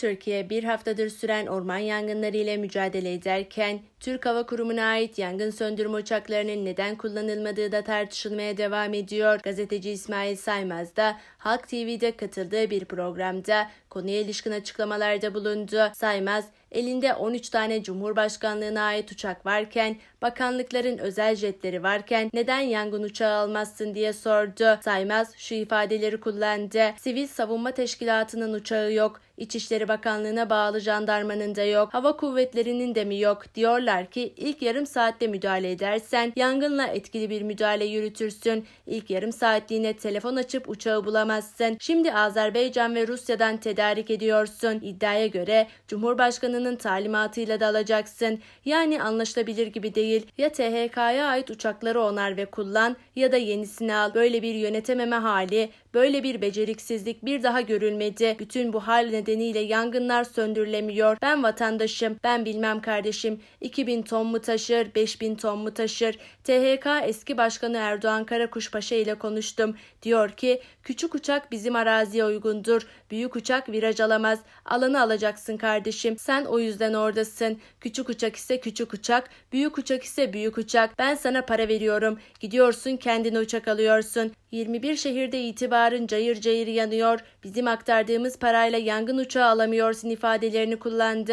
Türkiye bir haftadır süren orman yangınları ile mücadele ederken Türk Hava Kurumu'na ait yangın söndürme uçaklarının neden kullanılmadığı da tartışılmaya devam ediyor. Gazeteci İsmail Saymaz da Halk TV'de katıldığı bir programda konuya ilişkin açıklamalarda bulundu. Saymaz, elinde 13 tane Cumhurbaşkanlığına ait uçak varken, bakanlıkların özel jetleri varken neden yangın uçağı almazsın diye sordu. Saymaz şu ifadeleri kullandı. Sivil Savunma Teşkilatı'nın uçağı yok, İçişleri Bakanlığı'na bağlı jandarmanın da yok, hava kuvvetlerinin de mi yok diyorlar diyorlar ki ilk yarım saatte müdahale edersen yangınla etkili bir müdahale yürütürsün. İlk yarım saatliğine telefon açıp uçağı bulamazsın. Şimdi Azerbaycan ve Rusya'dan tedarik ediyorsun. İddiaya göre Cumhurbaşkanının talimatıyla da alacaksın. Yani anlaşılabilir gibi değil. Ya THK'ya ait uçakları onar ve kullan ya da yenisini al. Böyle bir yönetememe hali, böyle bir beceriksizlik bir daha görülmedi. Bütün bu hal nedeniyle yangınlar söndürülemiyor. Ben vatandaşım, ben bilmem kardeşim. İki 2000 ton mu taşır, 5000 ton mu taşır? THK eski başkanı Erdoğan Karakuşpaşa ile konuştum. Diyor ki küçük uçak bizim araziye uygundur. Büyük uçak viraj alamaz. Alanı alacaksın kardeşim. Sen o yüzden oradasın. Küçük uçak ise küçük uçak. Büyük uçak ise büyük uçak. Ben sana para veriyorum. Gidiyorsun kendine uçak alıyorsun. 21 şehirde itibarın cayır cayır yanıyor. Bizim aktardığımız parayla yangın uçağı alamıyorsun ifadelerini kullandı.